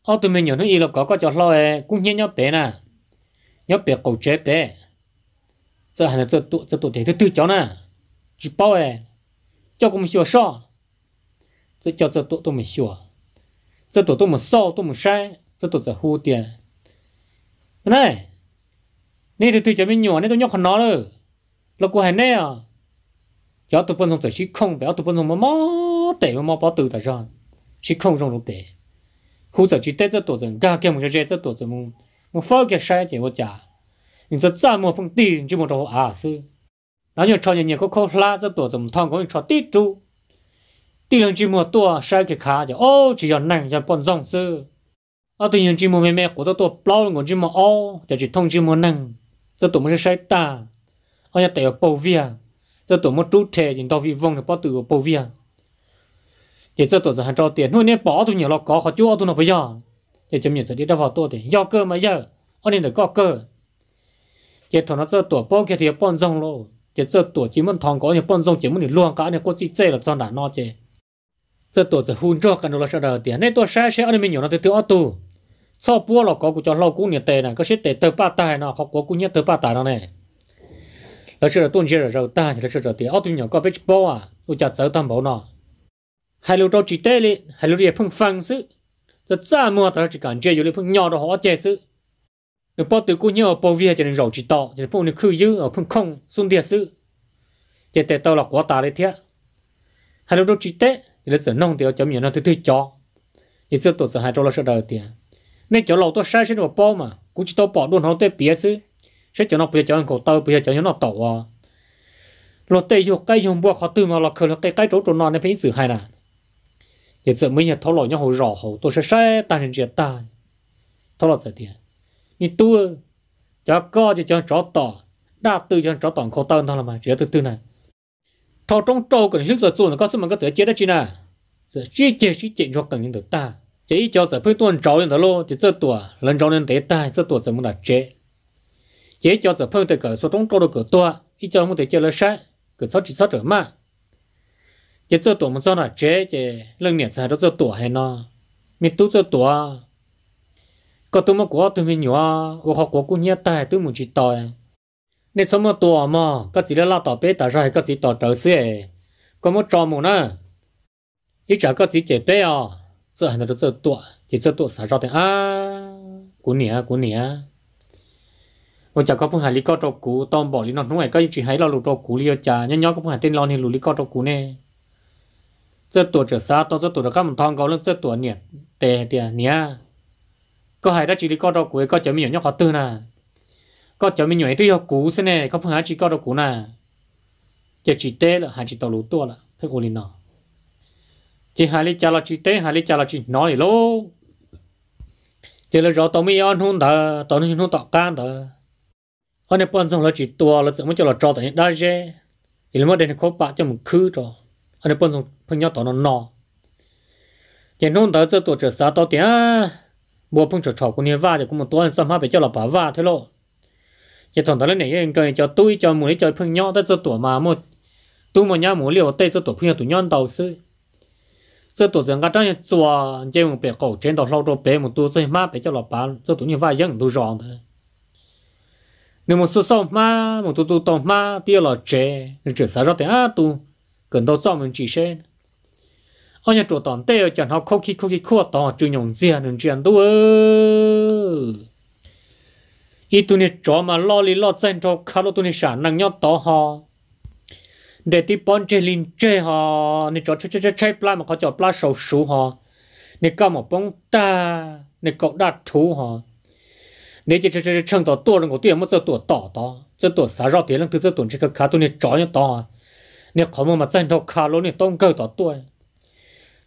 [SPEAKER 1] họ ờ, tôi mình nhớ nó y là có có cho lo cũng nhớ nhớ bé na, nhớ bé cổ trên bé 这还能这多？这多点？这豆角呢？举报哎！叫我们学少，这叫做多，多么学？这多多么少？多么少？这多在蝴蝶，奶奶，你的豆浆没尿，你都尿可哪了？老公还奶啊？要都不能在些空，不要都不能我们马袋，我们马包都在上，是空中入袋。或者就带着多子，干刚我们说带着多子么？我放个山在我家？你这怎么碰地这么多啊是？那就朝你你可可拉这多怎么烫可以朝地住？地人这么多晒给卡就哦，只要能就帮上是。啊，对人这么妹妹活得多，老人我这么哦，就是通这么能，这多么是晒大，而且得要保卫啊，这多么主体人到位忘了把ตัว保卫啊。也这多是很招点，那你把多你老搞好就多那不要，也就免得你这话多点，要个嘛要，二你得搞个。chỉ thằng nó cho tuổi bao kia thì bọn rong luôn. chỉ cho tuổi chỉ muốn thằng có thì bọn rong chỉ muốn luôn cả thì có chỉ chơi là cho đàn nó chơi cho tuổi chỉ hun cho cái nó là sao đời tiền nên tôi sẽ sẽ anh mình nhớ nó từ từ ở tù sau bữa là có cái cho lâu cũng nhiệt tệ này có sẽ tệ tới ba tài nó học có cũng nhiệt tới ba tài nó này là sự tuân chế rồi ta thì là sự tiền ở tù nhỏ có biết bao à tôi chặt tới tam bảo nó hai lô đó chỉ tệ đi hai lô đi phong phăng sự rất xa mua tới chỉ cần chơi rồi phong nhỏ đó họ chơi sự nếu bao tử cô nhớ ở bao vía cho nên rầu chỉ to cho nên phụ nữ khư dữ ở phương không xuống địa sự cho tệ tao là quá tà đấy thiệt hai đứa đó chỉ tết thì lấy nông thì ở chấm nhiều nó thứ thứ cho thì giờ tổ giờ hai đứa là sợ đời tiền nên chỗ lầu tôi sai sẽ được bao mà cũng chỉ tao bỏ luôn không tới bía sự sẽ cho nó bây giờ cho anh cổ tao bây giờ cho nó tổ à lột tay vô cái dùng bùa khó từ mà là khởi là cái cái chỗ chỗ nào nên phải xử hai nè thì giờ mới nhà tháo lỏng nhau hồ rỏ hồ tôi sẽ sai ta sẽ triệt ta tháo lỏng giờ tiền như tua cho co cho cho chó tỏ đa tư cho chó tỏ khó tao thằng là mà chỉ từ từ này thọ trong trâu cần lúc giờ nó có sự mà có thể chế đó chứ nè sửa chế chế chế chế cho cần những được ta chỉ cho sửa phải tuần trâu những thứ lô thì sửa tuổi lần trâu nên tế ta sửa tuổi sửa muốn là chế chỉ cho sửa phải từ cỡ số trong trâu được cỡ tua ít cho muốn tới chơi lơ sát cỡ sáu chỉ sáu trở mà chỉ sửa tuổi muốn sao là chế chế lần niệm sao đó sửa tuổi hay nó mình tu sửa tuổi có tôi mà quá tôi mình nhỏ và học quá cũng nhớ tài tôi muốn chỉ tài nên số mà tôi mà có chỉ là lao tỏ bé tại rồi có chỉ tỏ trở xe có một trò mù nữa ít chả có à. chỉ chế bé à giờ hành được giờ tuổi chỉ giờ tuổi sáu cho thì à cú nè cú nè và chả có phương hải lý có trò cú tom bỏ lý nó nuôi có chỉ hãy lo lụt trò cú lý chả nhớ nhớ có phương hải tên lo nên lụt lý có trò cú nè giờ tuổi trở xa to giờ tuổi đã các mình thằng có lúc giờ tuổi nè tè tè nè có hai ra chỉ đi có đó cuối có chở mình nhỏ khó tư nè có chở mình nhỏ tôi học cũ xin nè, có phải chỉ có đó cũ nè chỉ chỉ tê là hai chỉ tàu lú tua là phải cố lên nó chỉ hai lý cha là chỉ tê hai lý cha là chỉ nói lô chỉ là rõ tàu mi ăn hôn thở tàu nên hôn tọt can thở hôm nay bọn xong là chỉ tua là chỉ muốn cho là cho tại những đa dê thì là mới đến khó bạc cho một khứ cho, hôm nay bọn xong phải nhau tàu nó nọ chỉ hôn thở cho tuổi trở sao tao tiếng bố phong trò trò của nhà vua thì cũng một tuần xong hai phải cho là bà vua thế lo, giờ thằng đó lên này anh cần cho tôi cho muối cho phong nhỏ tới cho tuổi mà một tôi mà nhau muốn liều tây cho tuổi phong tụi nhon đầu sư cho tuổi dân cái trang chùa chơi một bể cổ trên đầu lâu đồ bể một tôi chơi má phải cho là bà cho tụi nhà vua dân tôi ròn thôi nếu một số sau má một tụi tụi tao má tiêu là trẻ rồi chuyển sang ra thì à tụi cần đâu cho mình chỉ xem họ nhà chuột tòn tê chẳng họ khâu khi khâu khi khua tòn trừ nhộng dìa nên chuyện đâu ít tu nít chó mà lo li lo chân cho khá lo tu nít sản năng nhót tỏ ha, để tí bọn chơi linh chơi ha, nít chó chơi chơi chơi chơi plai mà họ chọn plai sầu sú họ nít cao một bóng ta nít cậu đạt thú họ nít chơi chơi chơi chân tỏ tua rồi ngủ tiền mất giờ tua tỏ tỏ giờ tua xả rau tiền lăng từ giờ tuần chơi khá tu nít chó nhót tỏ nít khó mà mà chân cho khá lo nít tông cơ tỏ tua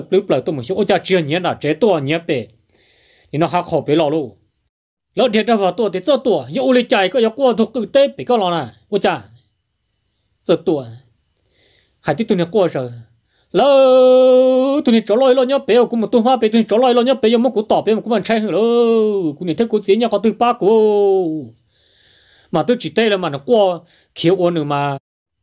[SPEAKER 1] tự lúc là tôi một số ôi cha chưa nhớ là chế tua nhớ bể thì nó học học bể lò luôn lỡ thiệt ra vào tuổi thì cho tua yêu uli chạy có yêu qua thuộc cử tế bể có lò nè ôi cha giờ tuổi, hai tiếp tôi nhớ qua rồi lỡ tôi nhớ trở lại lo nhớ bể cũng một tuần hoa bể tôi nhớ trở lại lo nhớ bể một cú tỏ bể một cú bàn trai hơn lỡ cũng nhớ thấy cú chiến nhau có thứ ba cô, mà tôi chỉ tay là mà nó qua khiếu ôn nữa mà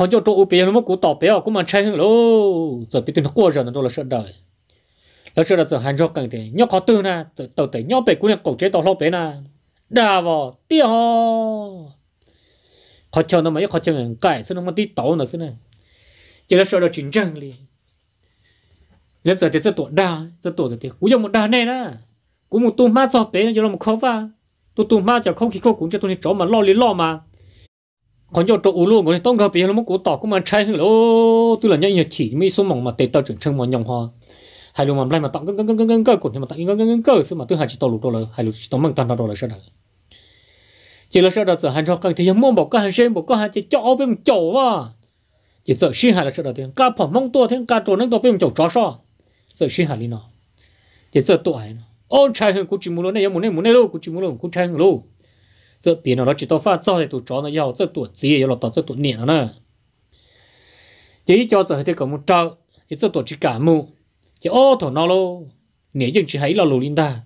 [SPEAKER 1] còn cho chỗ bé nó mà cố tỏ bé cũng mà chạy lô rồi bây giờ nó qua rồi nó là sợ đời nó sợ là sợ hàng cho cần thế, nhóc khó tư na tàu tẩy nhóc bảy cũng là cổ chế tàu lo bé na đà vào tiêu khó chờ nó mà khó chờ người cãi xong nó mà đi tàu nữa xin này chỉ là sợ là chính trăng liền lấy giờ thì rất tuổi đa rất tuổi thì cũng giống một đa này na, cũng một tu ma cho bé giờ nó một khó va tu tu ma cho không khí không cũng cho tôi chó mà lo lý lo mà còn nhiều chỗ luôn có thể tông gặp bây giờ mà cố tỏ cũng mà chạy hư lô tôi là nhanh nhiệt chỉ mấy số mỏng mà tê tao trưởng chân mà nhồng hoa hai lô mà lại mà tặng cưng cưng cưng cưng cưng cũng mà tặng cưng cưng cưng sự mà tôi hai chỉ to tao to rồi hai lô chỉ to mang tao to là sao đấy chỉ là sao đó giờ hai cho cưng thì nhớ mua bọc cái hai xem bọc cái hai chỉ chỗ bên chỗ mà chỉ sợ sinh hai là sao đó thì cá phẩm mong to thêm cá trộn to bên chỗ chó sao, sợ sinh hai đi nào. chỉ sợ tuổi nó ôn chạy hư cũng chỉ muốn nó này muốn này muốn này luôn cũng chỉ muốn luôn cũng chạy hư luôn 这边呢，只到发早的都找呢，要这多职业要到这多年了呢。这一家子还得给我们招，这这多只干么？这二头那喽，年纪只还老路领的。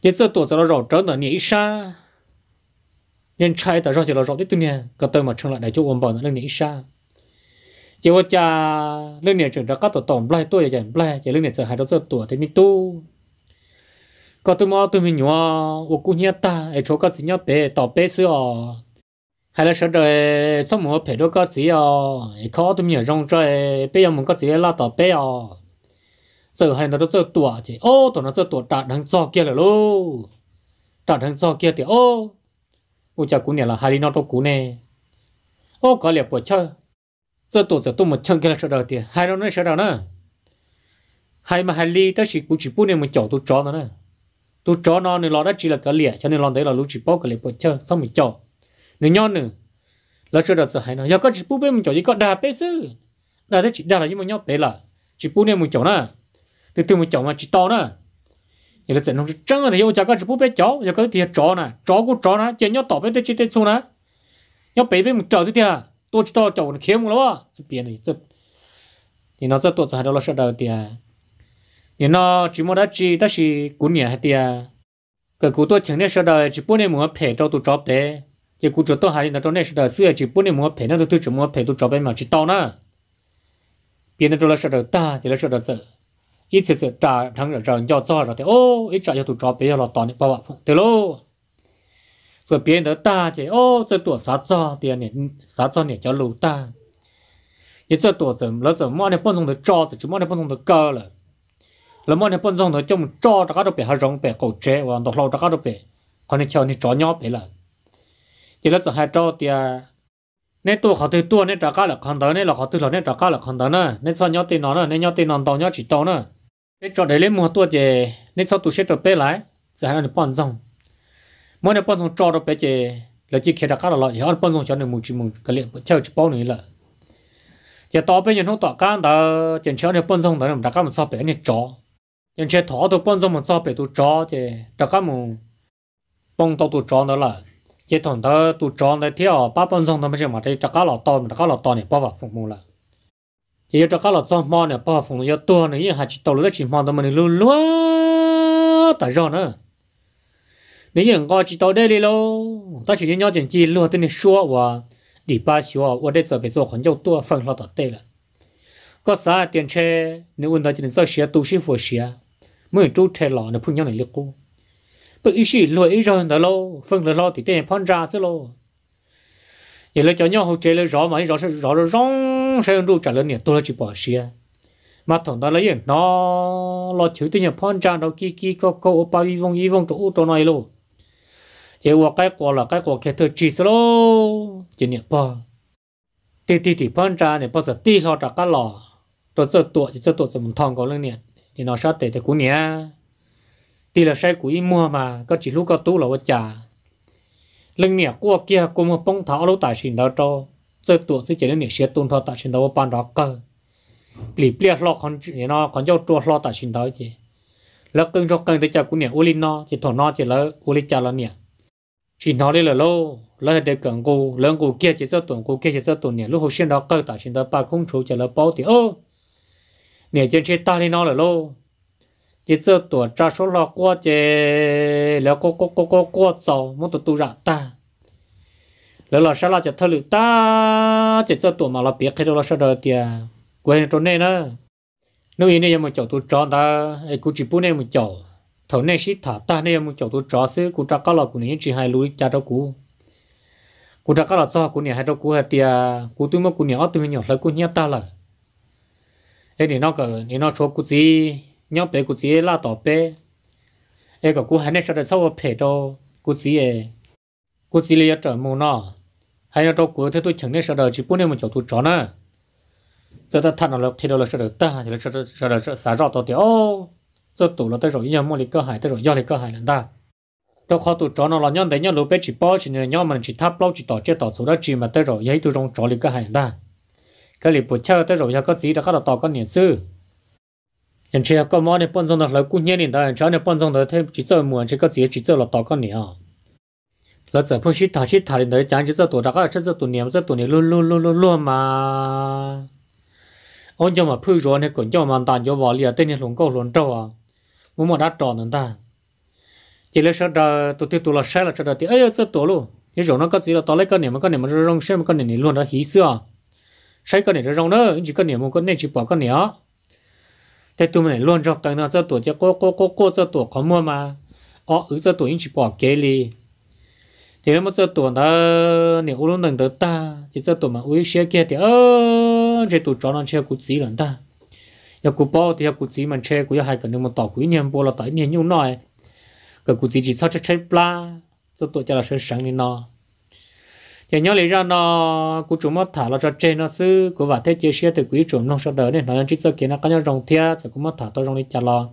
[SPEAKER 1] 这这多在那绕着呢，年啥？人拆的绕起了绕的对面，个对嘛成了来就温饱的那年啥？结果家那年整着搞到动不来，多一点不来，这那年这还到这多的你多。có tụi mò tụi mình nhỏ ô cú nhát ta ở chỗ có gì nhát bé tỏ bé sữa hay là sợ đời xong mùa phải cho có gì ai khó tụi mình rong chơi bây giờ mình có gì là tỏ bé ờ giờ hay nó rất tuổi thì ô tụi nó rất tuổi đạt thằng cho kia là lô đạt thằng cho kia thì ô ô cha cú này là hay nó đâu cú này ô có liệp của chơi giờ tuổi giờ tôi một chân kia là sao đời thì hay nó nói sợ đời nữa hay mà hay ly tới chỉ cú chỉ bút này mình chọn tôi chọn nó nữa tu chó nó nên lo đó chỉ là cái lìa cho nên lo đấy là lũ chỉ bao cái lìa bỏ chơi xong mình cho nên nhon nữa là chưa được sợ hay nó giờ có chỉ bút bên mình cho chỉ có đà bê sư đà thế chỉ đà là như mình nhóc bê là chỉ bút nên mình cho nè từ từ mình cho mà chỉ to nè giờ là nó không trắng thì yêu chả có chỉ bút bê cho giờ có thì cho nè cho cũng cho nè chỉ nhon tỏ bê tới chỉ tới xuống nè nhon bê bên mình cho thế thì à tôi chỉ to cho nó kiếm một lắm à sự biến này sự thì nó sẽ tốt sợ hay đó là sợ đầu thì à nhưng nó chỉ mua đã chỉ đó chỉ cún nhẹ hết tiệt cái cú tôi chẳng nên sau đó chỉ bốn năm mua phải cho tôi chóp đấy chỉ cú cho tôi hai nó cho nên sau đó xưa chỉ bốn năm mua phải nó tôi chỉ mua phải tôi chóp em mà chỉ tao nữa biến nó cho nó sau đó ta thì nó sau đó sợ ít sợ sợ trả thằng rồi rồi giao cho rồi thì ô ít trả cho tôi chóp bây giờ là tao này bảo thế lô rồi biến đó ta thì ô rồi tuổi sát cho tiền này sát cho này cho lù ta 一这多怎么了？怎么呢？不同的招子，怎么呢？不同的歌了。là mỗi ngày bọn rong thôi chúng cho ra các đồ bể hay rong bể cổ chế và đọc lâu ra các đồ bể còn này cho này chó nhỏ bể là chỉ là cho hai cho thì nên tôi họ từ tua nên trả cá là còn tới nên là họ từ là nên trả cá là còn tới nữa nên cho nhỏ tiền nó nữa nên nhỏ tiền nó đâu nhỏ chỉ đâu nữa nên cho để lấy mua tua thì nên cho tôi sẽ cho bể lại giờ hai người bọn rong mỗi ngày bọn rong cho đồ bể thì là chỉ khi trả cá là lợi hơn bọn rong cho nên mua chỉ mua cái liền chơi chỉ bao này là giờ tao bây giờ không tao cá đó chuyện chơi này bọn rong đó là trả cá mình so bể này chó nhưng chế thọ tụ bông giống mà sao bị tụ chó thì chắc các mùng bông tao tụ chó đó là chế thằng đó tụ chó đó thì ở ba bông giống đó mới mà đây chắc các lọ to mà chắc lão lọ to này bao vào phục mùng là chỉ cho các lọ trong mò này bao phục mùng tua này hạt chỉ tàu lấy chỉ tôi đó mình luôn luôn tại do nữa nếu như có chỉ tàu đây đi lâu ta chỉ nhớ chuyện chi luôn tôi này xua và đi ba xua và đây giờ bị 做很久多分了的对了。có sao tiền xe nếu anh ta chỉ nên cho xe tu sĩ phù xe mới chú thề lọ nó phun nhau này liệt cô bởi ý sĩ lùi ý rồi đó lo, phân là lo thì tiền phán ra sẽ lo. vậy là cho nhau hỗ trợ là rõ mà rõ rõ rõ rong sẽ đủ trả lời này tôi chỉ bỏ xe mà thằng đó là gì nó lo chữ tiền phán ra đâu kia kia có có ba vi vong vi vong chỗ chỗ này luôn. vậy qua cái quả là cái quả kia thôi chỉ sẽ lo, chỉ nè bỏ tì tì tì phán ra này bao giờ ti lo trả cái lò tôi sẽ tuổi thì sẽ tuổi giờ một thằng có lên nè thì nó sát tệ thì cú nhẹ thì là sai cú mua mà có chỉ lúc có tú là vật trả lưng nhẹ qua kia cũng một bông thảo lúc tại sinh đào cho giờ tuổi sẽ chỉ lưng nhẹ xe tôn thọ tại sinh đào vào ban đó cơ lì bia lo còn chuyện nó còn cho trua lo tại sinh đào cho nó đó chứ แล้วกึ่งจกกึ่งแต่จะกูเนี่ยอุลินนอจะถอนนอจะแล้วอุลิจาละเนี่ยชินนอเลยละโลแล้วเด็กกังกูเรื่องกูเกี้ยจะเจ้าตัวกูเกี้ยจะเจ้าตัวเนี่ยลูกหัวเชียนดอกเกิดตัดชินตาปาคงชูจะแล้วเป้าตีโอ nè chân chế ta lên nó là lô chỉ cho tổ cha số lo qua chế là có có có có có giàu muốn tổ tu ra ta là lo sao là cho thơ lự ta chỉ cho tổ mà là biết cái đó là sao đời tiền quên chỗ này nữa nếu như này mà chậu tu chọn ta ấy cũng chỉ bu này mà chậu thầu này xí thả ta này mà chậu tu chọn xứ cũng chắc có là cũng những chỉ hai lối cha cho cũng cũng chắc có là do cũng nhà hai đó cũng hai tiền cũng tôi mà cũng nhà ở tôi nhỏ là cũng nhà ta lại thế thì nó cái thì nó cho cụ gì nhóm bé cụ gì la tỏ bé ấy cờ cụ hắn này sao sau phải cho cụ gì ấy cụ gì lấy trở mù nó hay là cho cụ thế tôi chẳng nên sao đời chỉ bốn em một chỗ tôi chọn à giờ ta thằng nào là thì đâu là sao đó ta thì là sao sao đời sao rõ tỏ tiểu giờ tụ là tới rồi nhà mua lịch cơ hải tới rồi do lịch cơ hải lần ta đó khó tụ chọn nó là nhóm đấy nhóm lúa bé chỉ bao chỉ là nhóm mình chỉ tháp bao chỉ tỏ chết tỏ số đó chỉ mà tới rồi giấy tôi trong chọn lịch cơ hải lần ta cái lì bột chơi tới rồi cho có gì đó có là tỏ con niệm sư anh chị có món này bận rộn là cũng nhớ niệm đó anh cháu này bận rộn là thêm chỉ chơi một chỉ có gì chỉ chơi là tỏ con niệm là giờ phong sĩ thả sĩ thả đến đấy chẳng chỉ chơi tổ đó có chỉ chơi tổ niệm chơi tổ niệm luôn luôn luôn luôn luôn mà ông cho mà phu rồi này cũng cho mà tàn cho vỏ lìa tên này lồng câu lồng trâu à muốn mà đã tròn nữa ta chỉ là sợ đó tổ tiêu tổ là sai là sợ đó thì ấy chơi tổ luôn cái rồi nó có gì là tỏ lấy cái niệm cái niệm mà rong xem cái niệm luôn đó hí xưa sai rong nữa chỉ chỉ Thế tụi mình luôn ใช้ก็เนี่ยจะรงเนอะจีก็เนี่ยมันก็เนี่ยจีปอก็เนี่ยแต่ตัวมันเนี่ยล้วนจอกกันเนาะเจ้าตัวจะโก้โก้โก้โก้เจ้าตัวขโมยมาอ๋อเจ้าตัวยิ่งจีปอเกลี thì nó mất tuổi đó nếu lúc nâng được ta chỉ cho tuổi mà uy xe kia thì ơ chỉ tuổi cho nó chơi cú gì lần ta giờ cú bao thì giờ cú gì mà chơi cú giờ hai cái nếu mà tỏ cú nhiên bao là tỏ nhiên nhung nói cái cú gì chỉ sao chơi chơi pla cho tuổi cho là chơi sáng đi nó giờ nhớ lấy ra nó cú chúng mất thả là cho trên nó sư của và thế chia sẻ từ quý chủ nông sau đó nên nó chỉ giờ kia nó có những rồng thia sẽ cũng mất thả tôi trong đi chả lo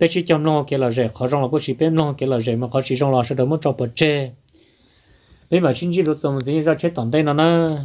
[SPEAKER 1] bé chỉ trong nông kia là rẻ khó rồng là bất chỉ bé nông kia là rẻ mà khó chỉ rồng là sau đó mất cho bớt chê bây mà chính chỉ lúc dùng gì ra chết tổng tay nó nó